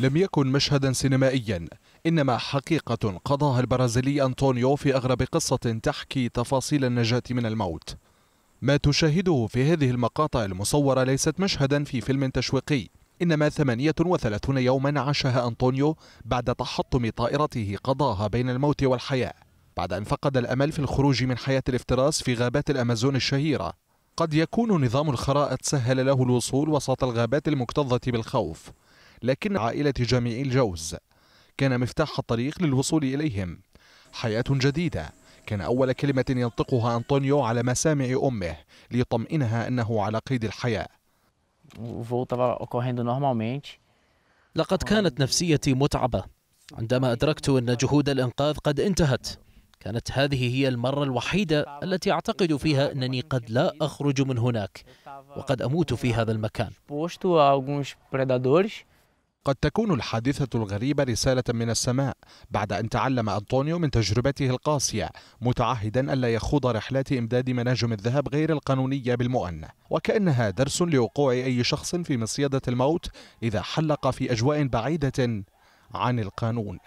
لم يكن مشهدا سينمائيا إنما حقيقة قضاها البرازيلي أنطونيو في أغرب قصة تحكي تفاصيل النجاة من الموت ما تشاهده في هذه المقاطع المصورة ليست مشهدا في فيلم تشويقي إنما 38 يوما عاشها أنطونيو بعد تحطم طائرته قضاها بين الموت والحياة بعد أن فقد الأمل في الخروج من حياة الافتراس في غابات الأمازون الشهيرة قد يكون نظام الخرائط سهل له الوصول وسط الغابات المكتظة بالخوف لكن عائلة جميع الجوز كان مفتاح الطريق للوصول إليهم حياة جديدة كان أول كلمة ينطقها أنطونيو على مسامع أمه ليطمئنها أنه على قيد الحياة لقد كانت نفسيتي متعبة عندما أدركت أن جهود الإنقاذ قد انتهت كانت هذه هي المرة الوحيدة التي أعتقد فيها أنني قد لا أخرج من هناك وقد أموت في هذا المكان قد تكون الحادثة الغريبة رسالة من السماء بعد أن تعلم أنطونيو من تجربته القاسية متعهدا ألا يخوض رحلات إمداد مناجم الذهب غير القانونية بالمؤنة وكأنها درس لوقوع أي شخص في مصيدة الموت إذا حلق في أجواء بعيدة عن القانون